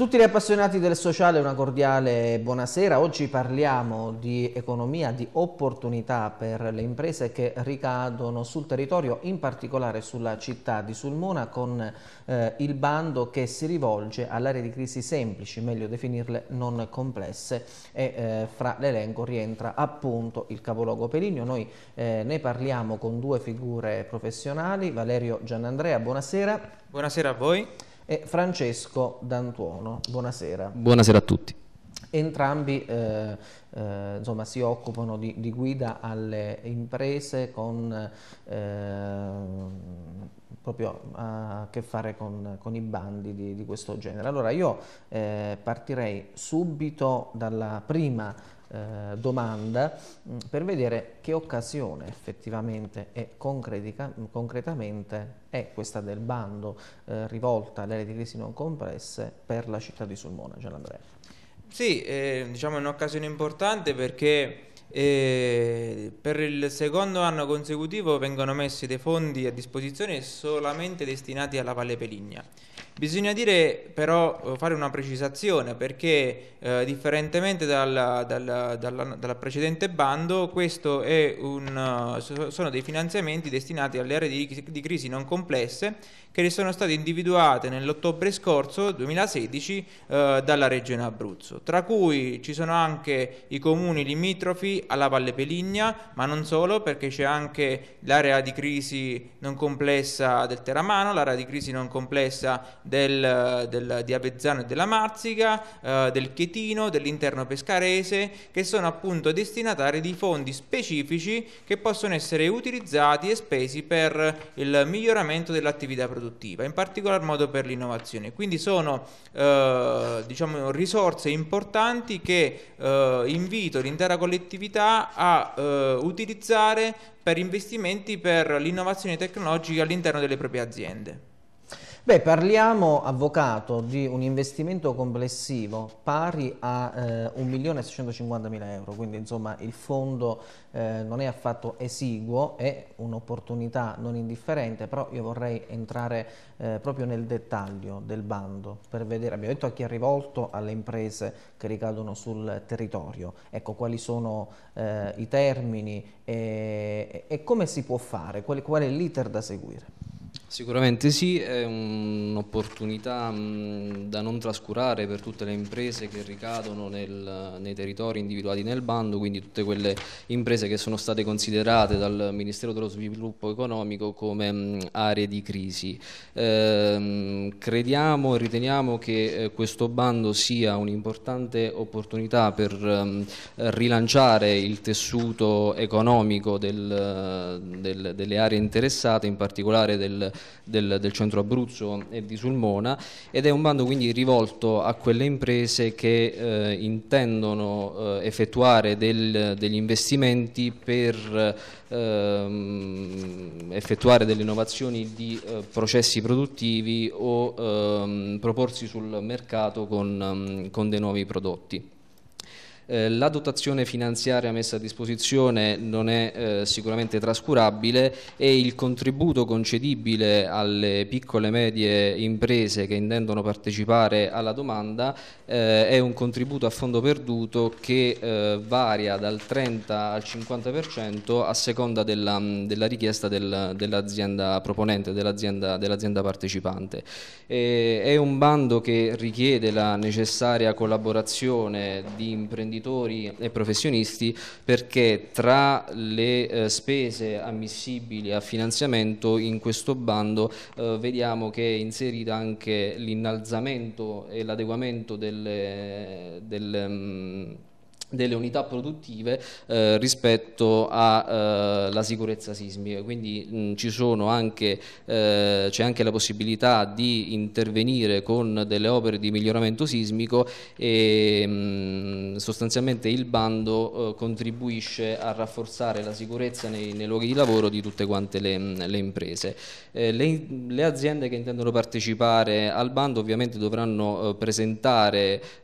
tutti gli appassionati del sociale una cordiale buonasera. Oggi parliamo di economia, di opportunità per le imprese che ricadono sul territorio, in particolare sulla città di Sulmona con eh, il bando che si rivolge all'area di crisi semplici, meglio definirle non complesse e eh, fra l'elenco rientra appunto il capoluogo Peligno. Noi eh, ne parliamo con due figure professionali, Valerio Giannandrea, buonasera. Buonasera a voi e Francesco Dantuono. Buonasera. Buonasera a tutti. Entrambi eh, eh, insomma, si occupano di, di, guida alle imprese con eh, proprio a che fare con, con i bandi di, di, questo genere. Allora io eh, partirei subito dalla prima eh, domanda mm, per vedere che occasione effettivamente e mm, concretamente è questa del bando eh, rivolta alle reti crisi non compresse per la città di Sulmona. Gian Andrea. Sì, eh, diciamo è un'occasione importante perché eh, per il secondo anno consecutivo vengono messi dei fondi a disposizione solamente destinati alla Valle Peligna. Bisogna dire però eh, fare una precisazione perché eh, differentemente dal, dal, dal, dal, precedente bando questo un, eh, sono dei finanziamenti destinati alle aree di, di crisi non complesse che sono state individuate nell'ottobre scorso 2016 eh, dalla Regione Abruzzo, tra cui ci sono anche i comuni limitrofi alla Valle Peligna, ma non solo perché c'è anche l'area di crisi non complessa del Teramano, l'area di crisi non complessa del, del, di Avezzano e della Marzica, eh, del Chietino, dell'interno pescarese, che sono appunto destinatari di fondi specifici che possono essere utilizzati e spesi per il miglioramento dell'attività produttiva produttiva, in particolar modo per l'innovazione. Quindi sono eh, diciamo, risorse importanti che eh, invito l'intera collettività a eh, utilizzare per investimenti per l'innovazione tecnologica all'interno delle proprie aziende. Beh, parliamo, avvocato, di un investimento complessivo pari a eh, 1.650.000 euro, quindi insomma il fondo eh, non è affatto esiguo, è un'opportunità non indifferente, però io vorrei entrare eh, proprio nel dettaglio del bando per vedere, abbiamo detto a chi è rivolto, alle imprese che ricadono sul territorio, ecco quali sono eh, i termini e, e, come si può fare, qual, qual è l'iter da seguire. Sicuramente sì, è un'opportunità mm, da non trascurare per tutte le imprese che ricadono nel, nei territori individuati nel bando, quindi tutte quelle imprese che sono state considerate dal Ministero dello Sviluppo Economico come mh, mm, aree di crisi. Ehm, crediamo e riteniamo che eh, questo bando sia un'importante opportunità per mh, mm, rilanciare il tessuto economico del, del, delle aree interessate, in particolare del del, del centro Abruzzo e di Sulmona ed è un bando quindi rivolto a quelle imprese che eh, intendono eh, effettuare del, degli investimenti per ehm, effettuare delle innovazioni di eh, processi produttivi o ehm, proporsi sul mercato con, ehm, con dei nuovi prodotti. Eh, la dotazione finanziaria messa a disposizione non è eh, sicuramente trascurabile e il contributo concedibile alle piccole e medie imprese che intendono partecipare alla domanda eh, è un contributo a fondo perduto che eh, varia dal 30 al 50% a seconda della, mm, della richiesta del, dell'azienda proponente, dell'azienda dell partecipante. E, è un bando che richiede la necessaria collaborazione di imprenditori imprenditori e professionisti perché tra le eh, spese ammissibili a finanziamento in questo bando eh, vediamo che è inserita anche l'innalzamento e l'adeguamento delle, mh, mm, delle unità produttive eh, rispetto alla eh, sicurezza sismica, quindi mm, c'è anche, eh, anche la possibilità di intervenire con delle opere di miglioramento sismico e mh, mm, sostanzialmente il bando eh, contribuisce a rafforzare la sicurezza nei, nei, luoghi di lavoro di tutte quante le, mm, le imprese. Eh, le, le, aziende che intendono partecipare al bando ovviamente dovranno eh, presentare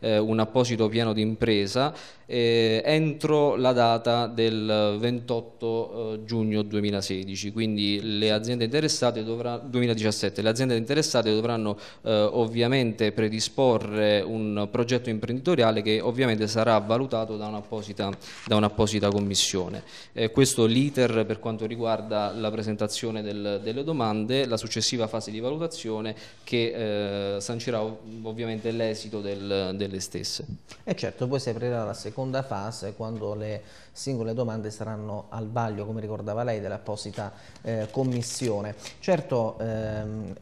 un apposito piano di impresa eh, entro la data del 28 eh, eh, giugno 2016, quindi le aziende interessate, dovrà, 2017, le aziende interessate dovranno eh, ovviamente predisporre un progetto imprenditoriale che ovviamente sarà valutato da un'apposita, da un'apposita commissione. Eh, questo l'iter per quanto riguarda la presentazione del, delle domande, la successiva fase di valutazione che sancirà ov ovviamente l'esito del, delle stesse. E certo, poi si aprirà la seconda seconda fase quando le singole domande saranno al vaglio, come ricordava lei, dell'apposita eh, commissione. Certo, ehm,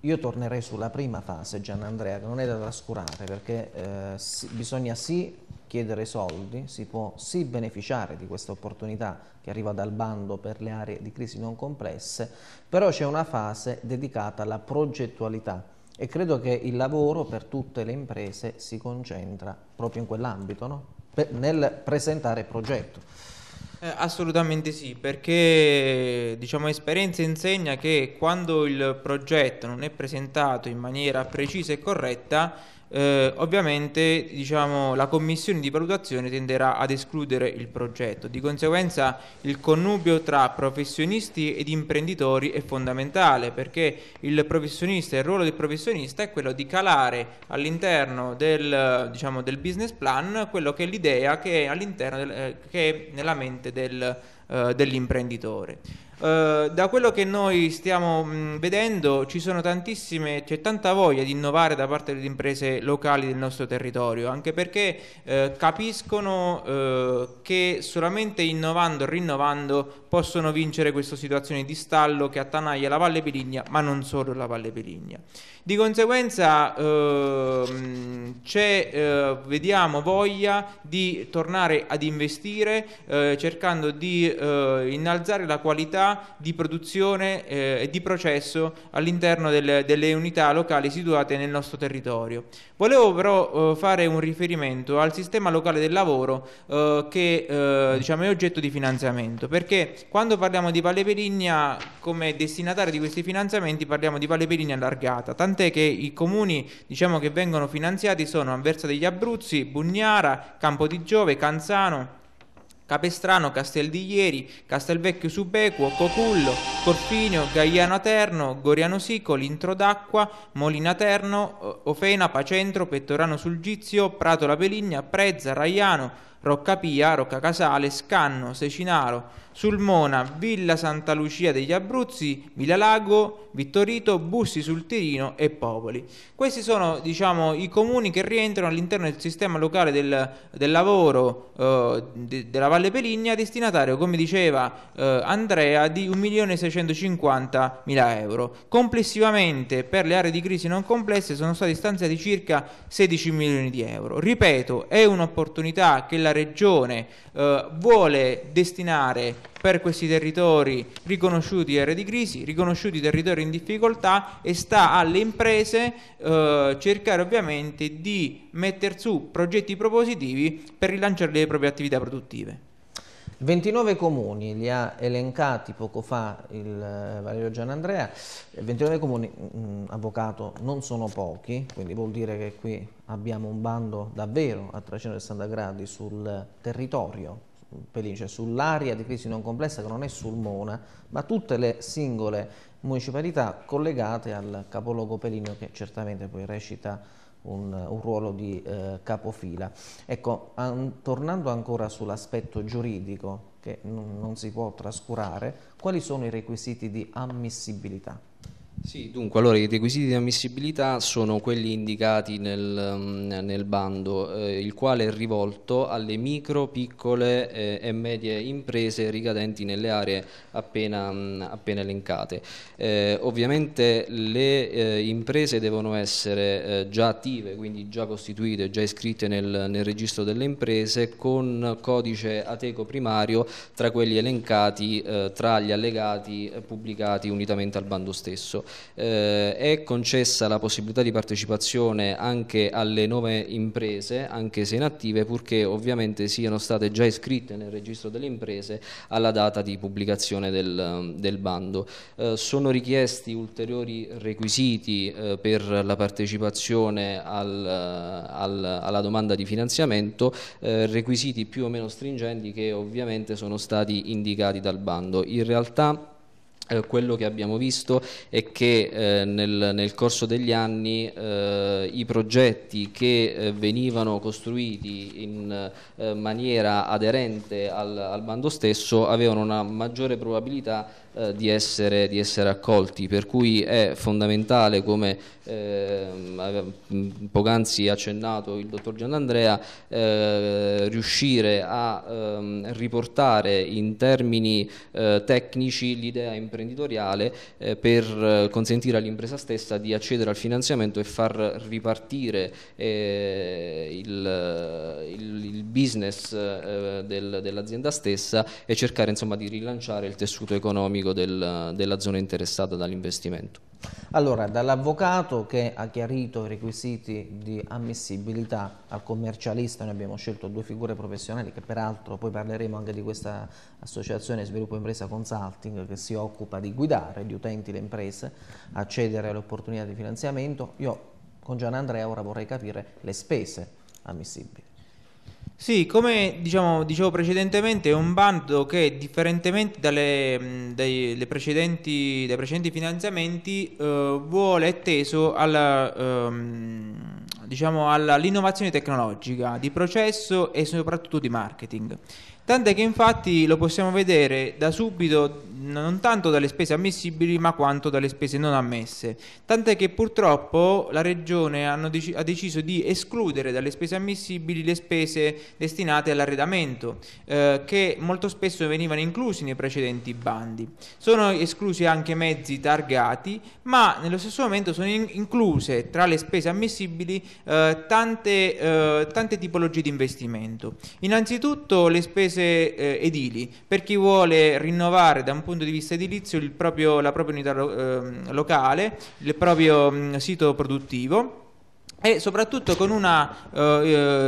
io tornerei sulla prima fase, Gianandrea, che non è da trascurare perché eh, si, bisogna sì chiedere soldi, si può sì beneficiare di questa opportunità che arriva dal bando per le aree di crisi non complesse, però c'è una fase dedicata alla progettualità e credo che il lavoro per tutte le imprese si concentra proprio in quell'ambito, no? nel presentare il progetto. Eh, assolutamente sì, perché diciamo, esperienza insegna che quando il progetto non è presentato in maniera precisa e corretta eh, ovviamente diciamo, la commissione di valutazione tenderà ad escludere il progetto. Di conseguenza il connubio tra professionisti ed imprenditori è fondamentale perché il, professionista, il ruolo del professionista è quello di calare all'interno del, diciamo, del business plan quello che è l'idea che è, del, eh, che è nella mente del, eh, dell'imprenditore. Eh, da quello che noi stiamo mh, mm, vedendo ci sono tantissime, c'è tanta voglia di innovare da parte delle imprese locali del nostro territorio, anche perché uh, capiscono uh, che solamente innovando e rinnovando possono vincere questa situazione di stallo che attanaglia la Valle Peligna, ma non solo la Valle Peligna. Di conseguenza ehm, eh, vediamo voglia di tornare ad investire eh, cercando di eh, innalzare la qualità di produzione eh, e di processo all'interno delle, delle, unità locali situate nel nostro territorio. Volevo però eh, fare un riferimento al sistema locale del lavoro eh, che eh, diciamo, è oggetto di finanziamento, perché quando parliamo di Valle Perigna come destinatario di questi finanziamenti parliamo di Valle Perigna allargata, tant'è che i comuni diciamo, che vengono finanziati sono Anversa degli Abruzzi, Bugnara, Campo di Giove, Canzano, Capestrano, Castel di Ieri, Castelvecchio Subequo, Cocullo, Corpinio, Gaiano Terno, Goriano Sicoli, Introdacqua, Molina Terno, eh, Ofena, Pacentro, Pettorano sul Gizio, Prato la Peligna, Prezza, Raiano, Rocca Pia, Rocca Casale, Scanno, Secinaro, Sulmona, Villa Santa Lucia degli Abruzzi, Vilalago, Vittorito, Bussi sul Tirino e Popoli. Questi sono diciamo, i comuni che rientrano all'interno del sistema locale del, del lavoro eh, de, della Valle Peligna, destinatario, come diceva eh, Andrea, di 1.650.000 euro. Complessivamente per le aree di crisi non complesse sono stati stanziati circa 16 milioni di euro. Ripeto, è un'opportunità che la Regione eh, vuole destinare per questi territori riconosciuti aree di crisi, riconosciuti territori in difficoltà e sta alle imprese eh, cercare ovviamente di mettere su progetti propositivi per rilanciare le proprie attività produttive. 29 comuni, li ha elencati poco fa il eh, Valerio Gianandrea, 29 comuni, mh, mm, mm, avvocato, non sono pochi, quindi vuol dire che qui abbiamo un bando davvero a 360 gradi sul territorio, Pelice, sull'area di crisi non complessa che non è sul Mona, ma tutte le singole municipalità collegate al capoluogo Pelinio che certamente poi recita un, un ruolo di eh, capofila. Ecco, an tornando ancora sull'aspetto giuridico, che non si può trascurare, quali sono i requisiti di ammissibilità? Sì, dunque, allora i requisiti di ammissibilità sono quelli indicati nel, mm, nel bando, eh, il quale è rivolto alle micro, piccole eh, e medie imprese ricadenti nelle aree appena, mh, mm, appena elencate. Eh, ovviamente le eh, imprese devono essere eh, già attive, quindi già costituite, già iscritte nel, nel, registro delle imprese con codice ateco primario tra quelli elencati eh, tra gli allegati pubblicati unitamente al bando stesso eh, è concessa la possibilità di partecipazione anche alle nuove imprese, anche se inattive, purché ovviamente siano state già iscritte nel registro delle imprese alla data di pubblicazione del, del bando. Eh, sono richiesti ulteriori requisiti eh, per la partecipazione al, al, alla domanda di finanziamento, eh, requisiti più o meno stringenti che ovviamente sono stati indicati dal bando. In realtà eh, quello che abbiamo visto è che eh, nel, nel, corso degli anni eh, i progetti che eh, venivano costruiti in eh, maniera aderente al, al, bando stesso avevano una maggiore probabilità eh, di essere, di, essere, accolti, per cui è fondamentale, come ehm, poc'anzi accennato il dottor Gianandrea, riuscire a ehm, riportare in termini tecnici l'idea in imprenditoriale eh, per eh, consentire all'impresa stessa di accedere al finanziamento e far ripartire eh, il, eh, il, il, business eh, del, dell'azienda stessa e cercare insomma, di rilanciare il tessuto economico del, della zona interessata dall'investimento. Allora, dall'avvocato che ha chiarito i requisiti di ammissibilità al commercialista, noi abbiamo scelto due figure professionali che peraltro poi parleremo anche di questa associazione Sviluppo Impresa Consulting che si occupa di guidare gli utenti, le imprese, accedere alle opportunità di finanziamento. Io con Gian Andrea ora vorrei capire le spese ammissibili. Sì, come diciamo, dicevo precedentemente, è un bando che differentemente dalle, dai, precedenti, dai, precedenti, finanziamenti eh, vuole è teso alla, ehm, diciamo, all'innovazione tecnologica, di processo e soprattutto di marketing. Tant'è che infatti lo possiamo vedere da subito non tanto dalle spese ammissibili ma quanto dalle spese non ammesse, tant'è che purtroppo la Regione dec- ha deciso di escludere dalle spese ammissibili le spese destinate all'arredamento, eh, che molto spesso venivano inclusi nei precedenti bandi. Sono esclusi anche mezzi targati, ma nello stesso momento sono in- incluse tra le spese ammissibili eh, tante, eh, tante, tipologie di investimento. Innanzitutto le spese eh, edili, per chi vuole rinnovare da un punto punto di vista edilizio proprio, la propria unità lo, eh, locale, il proprio mh, sito produttivo e soprattutto con una eh,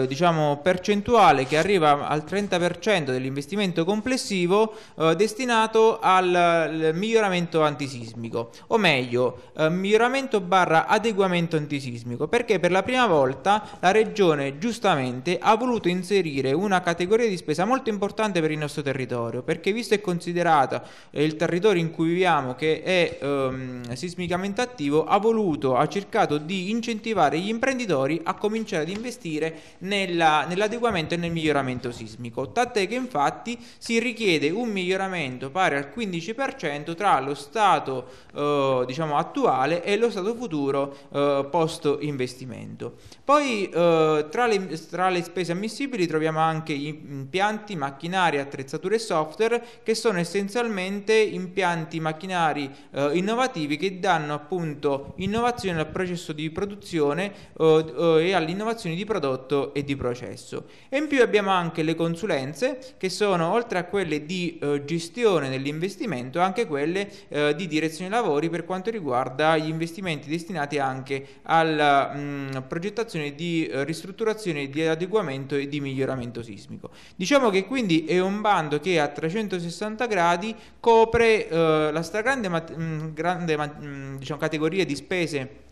eh, diciamo, percentuale che arriva al 30% dell'investimento complessivo eh, destinato al, al, miglioramento antisismico, o meglio, eh, miglioramento barra adeguamento antisismico, perché per la prima volta la Regione giustamente ha voluto inserire una categoria di spesa molto importante per il nostro territorio, perché visto e considerato eh, il territorio in cui viviamo che è ehm, sismicamente attivo, ha voluto, ha cercato di incentivare gli imprenditori imprenditori a cominciare ad investire nella, nell'adeguamento e nel miglioramento sismico, tant'è che infatti si richiede un miglioramento pari al 15% tra lo stato eh, diciamo, attuale e lo stato futuro eh, post investimento. Poi eh, tra, le, tra, le, spese ammissibili troviamo anche impianti, macchinari, attrezzature e software che sono essenzialmente impianti macchinari eh, innovativi che danno appunto innovazione al processo di produzione eh, eh, e all'innovazione di prodotto e di processo. E in più abbiamo anche le consulenze che sono oltre a quelle di eh, gestione dell'investimento anche quelle di direzione lavori per quanto riguarda gli investimenti destinati anche alla mh, mm, progettazione di ristrutturazione, di adeguamento e di miglioramento sismico. Diciamo che quindi è un bando che a 360 gradi copre eh, la stragrande mat- mh, mm, grande, mat- mh, mm, diciamo, categoria di spese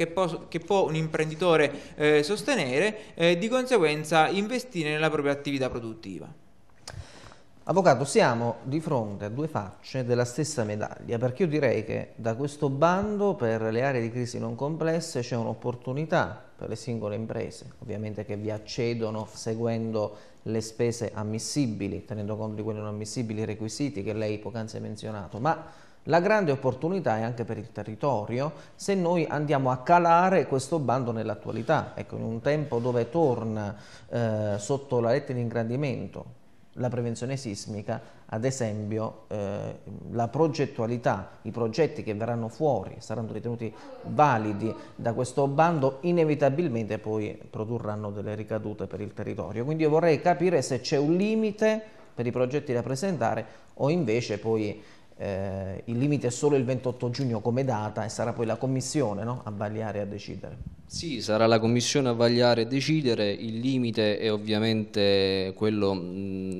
che, può, che può un imprenditore eh, sostenere e eh, di conseguenza investire nella propria attività produttiva. Avvocato, siamo di fronte a due facce della stessa medaglia, perché io direi che da questo bando per le aree di crisi non complesse c'è un'opportunità per le singole imprese, ovviamente che vi accedono seguendo le spese ammissibili, tenendo conto di quelli non ammissibili, requisiti che lei poc'anzi ha menzionato, ma la grande opportunità è anche per il territorio se noi andiamo a calare questo bando nell'attualità, ecco, in un tempo dove torna eh, sotto la letta di ingrandimento la prevenzione sismica, ad esempio eh, la progettualità, i progetti che verranno fuori saranno ritenuti validi da questo bando, inevitabilmente poi produrranno delle ricadute per il territorio. Quindi io vorrei capire se c'è un limite per i progetti da presentare o invece poi eh, il limite è solo il 28 giugno come data e sarà poi la Commissione no? a Baliare e a decidere. Sì, sarà la Commissione a vagliare e decidere, il limite è ovviamente quello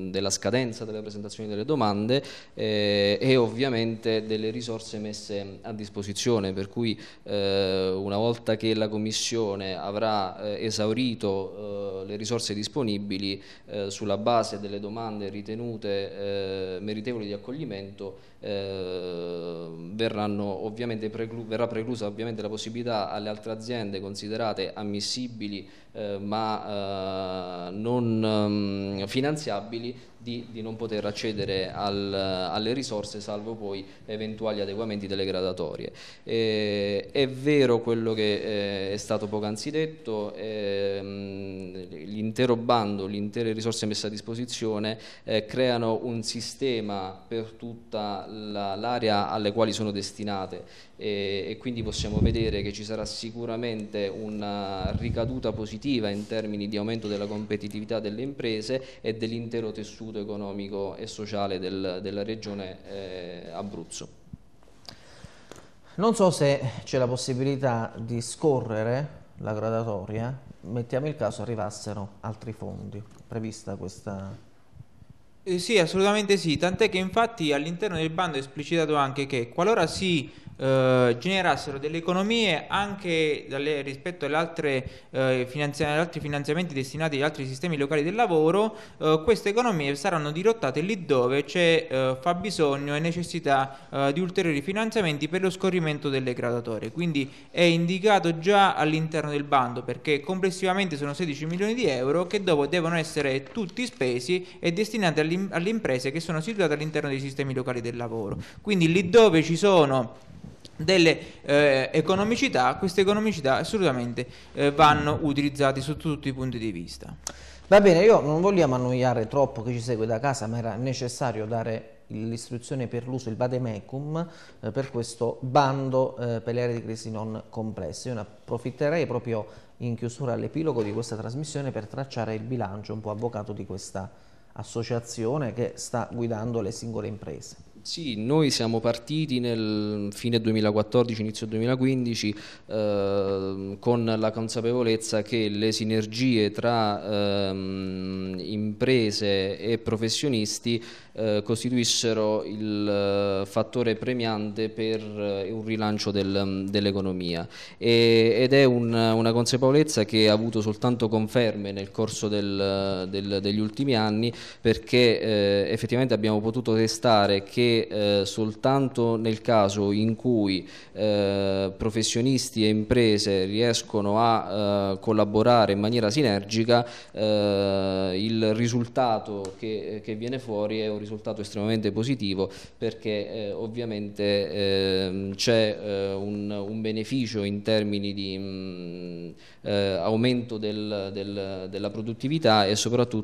della scadenza delle presentazioni delle domande eh, e ovviamente delle risorse messe a disposizione, per cui eh, una volta che la Commissione avrà eh, esaurito eh, le risorse disponibili eh, sulla base delle domande ritenute eh, meritevoli di accoglimento verranno, preclu verrà preclusa ovviamente la possibilità alle altre aziende considerate considerate ammissibili eh, ma eh, non um, finanziabili di, di, non poter accedere al, eh, alle risorse salvo poi eventuali adeguamenti delle gradatorie. E, eh, è vero quello che eh, è stato poc'anzi detto, ehm, l'intero bando, le intere risorse messe a disposizione eh, creano un sistema per tutta l'area la, alle quali sono destinate e, e quindi possiamo vedere che ci sarà sicuramente una ricaduta positiva positiva in termini di aumento della competitività delle imprese e dell'intero tessuto economico e sociale del, della regione eh, Abruzzo. Non so se c'è la possibilità di scorrere la gradatoria, mettiamo il caso arrivassero altri fondi, prevista questa eh sì, assolutamente sì, tant'è che infatti all'interno del bando è esplicitato anche che qualora si eh, generassero delle economie anche dalle, rispetto eh, agli altri finanziamenti destinati agli altri sistemi locali del lavoro, eh, queste economie saranno dirottate lì dove c'è fabbisogno e necessità di ulteriori finanziamenti per lo scorrimento delle graduatorie. Quindi è indicato già all'interno del bando perché complessivamente sono 16 milioni di euro che dopo devono essere tutti spesi e destinati alle imprese che sono situate all'interno dei sistemi locali del lavoro. Quindi lì dove ci sono delle eh, economicità, queste economicità assolutamente eh, vanno utilizzate sotto tutti i punti di vista. Va bene, io non vogliamo annoiare troppo chi ci segue da casa, ma era necessario dare l'istruzione per l'uso, il vademecum, eh, per questo bando eh, per le aree di crisi non complesse. Io ne approfitterei proprio in chiusura all'epilogo di questa trasmissione per tracciare il bilancio un po' avvocato di questa associazione che sta guidando le singole imprese. Sì, noi siamo partiti nel fine 2014, inizio 2015 eh, con la consapevolezza che le sinergie tra eh, imprese e professionisti eh, costituissero il eh, fattore premiante per eh, un rilancio del, dell'economia ed è un, una consapevolezza che ha avuto soltanto conferme nel corso del, del, degli ultimi anni perché eh, effettivamente abbiamo potuto testare che eh, soltanto nel caso in cui eh, professionisti e imprese riescono a eh, collaborare in maniera sinergica eh, il risultato che, che, viene fuori è un risultato estremamente positivo perché eh, ovviamente ehm, c'è eh, un, un, beneficio in termini di mh, mm, aumento del, del, della produttività e soprattutto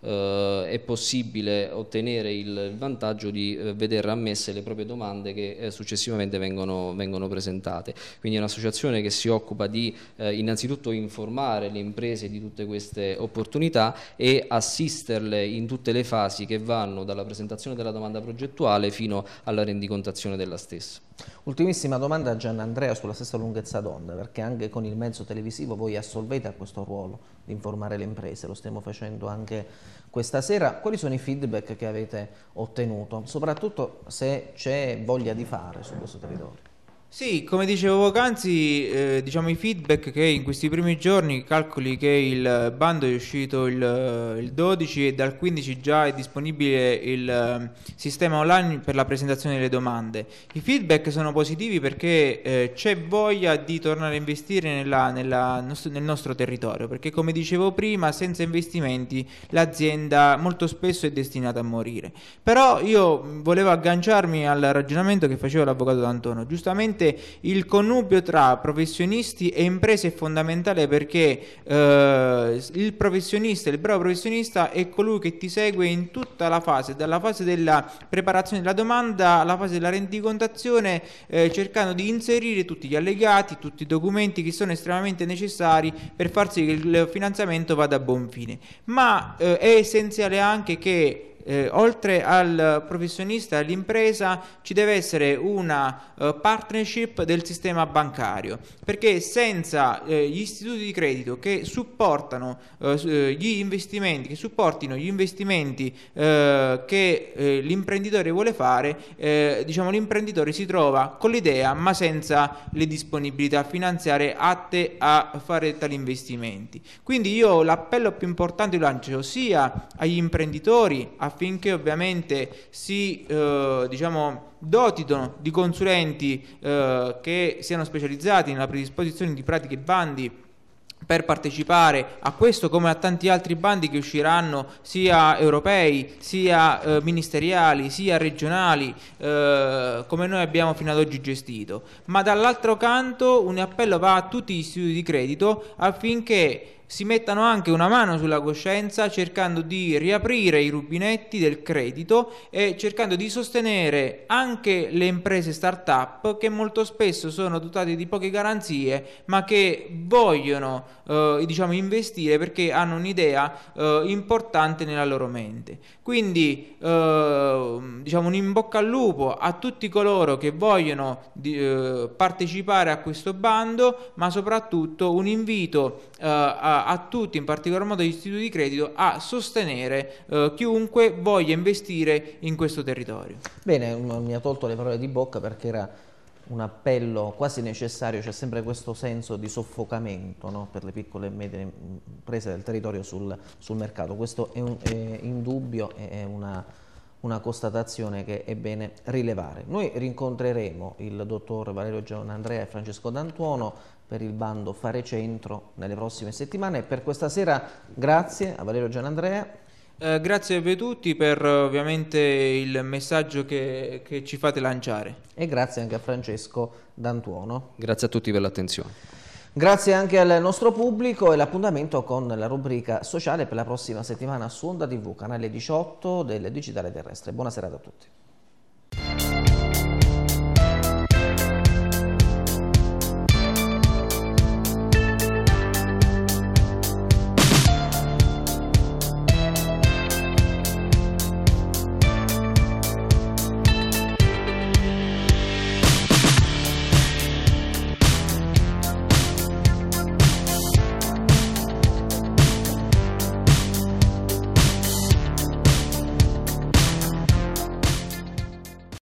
è possibile ottenere il vantaggio di vedere vedere ammesse le proprie domande che eh, successivamente vengono, vengono, presentate. Quindi è un'associazione che si occupa di eh, innanzitutto informare le imprese di tutte queste opportunità e assisterle in tutte le fasi che vanno dalla presentazione della domanda progettuale fino alla rendicontazione della stessa. Ultimissima domanda a Gianandrea sulla stessa lunghezza d'onda, perché anche con il mezzo televisivo voi assolvete a questo ruolo di informare le imprese, lo stiamo facendo anche questa sera. Quali sono i feedback che avete ottenuto, soprattutto se c'è voglia di fare su questo territorio? Sì, come dicevo poc'anzi, eh, diciamo i feedback che in questi primi giorni, calcoli che il bando è uscito il, eh, il 12 e dal 15 già è disponibile il eh, sistema online per la presentazione delle domande. I feedback sono positivi perché eh, c'è voglia di tornare a investire nella, nella nel nostro territorio, perché come dicevo prima, senza investimenti l'azienda molto spesso è destinata a morire. Però io volevo agganciarmi al ragionamento che faceva l'avvocato D'Antono, giustamente sicuramente il connubio tra professionisti e imprese è fondamentale perché eh, il professionista, il bravo professionista è colui che ti segue in tutta la fase, dalla fase della preparazione della domanda alla fase della rendicontazione, eh, cercando di inserire tutti gli allegati, tutti i documenti che sono estremamente necessari per far sì che il finanziamento vada a buon fine. Ma eh, è essenziale anche che eh, oltre al professionista, all'impresa, ci deve essere una eh, partnership del sistema bancario, perché senza eh, gli istituti di credito che supportano eh, eh, gli investimenti, che supportino gli investimenti eh, che l'imprenditore vuole fare, diciamo l'imprenditore si trova con l'idea ma senza le disponibilità finanziarie atte a fare tali investimenti. Quindi io l'appello più importante lo lancio sia agli imprenditori a affinché ovviamente si eh, diciamo, dotino di consulenti eh, che siano specializzati nella predisposizione di pratiche e bandi per partecipare a questo come a tanti altri bandi che usciranno sia europei, sia eh, ministeriali, sia regionali, eh, come noi abbiamo fino ad oggi gestito. Ma dall'altro canto un appello va a tutti gli istituti di credito affinché si mettano anche una mano sulla coscienza cercando di riaprire i rubinetti del credito e cercando di sostenere anche le imprese start-up che molto spesso sono dotate di poche garanzie ma che vogliono eh, diciamo, investire perché hanno un'idea eh, importante nella loro mente. Quindi eh, diciamo un in bocca al lupo a tutti coloro che vogliono eh, partecipare a questo bando ma soprattutto un invito eh, a a tutti, in particolar modo agli istituti di credito, a sostenere eh, chiunque voglia investire in questo territorio. Bene, mi ha tolto le parole di bocca perché era un appello quasi necessario, c'è sempre questo senso di soffocamento no? per le piccole e medie imprese del territorio sul, sul mercato. Questo è, un, è indubbio, è una, una, constatazione che è bene rilevare. Noi rincontreremo il dottor Valerio Gianandrea e Francesco D'Antuono per il bando Fare Centro nelle prossime settimane. per questa sera grazie a Valerio Gianandrea. Eh, grazie a voi tutti per eh, ovviamente il messaggio che, che ci fate lanciare. E grazie anche a Francesco D'Antuono. Grazie a tutti per l'attenzione. Grazie anche al nostro pubblico e l'appuntamento con la rubrica sociale per la prossima settimana su Onda TV, canale 18 del Digitale Terrestre. Buona serata a tutti.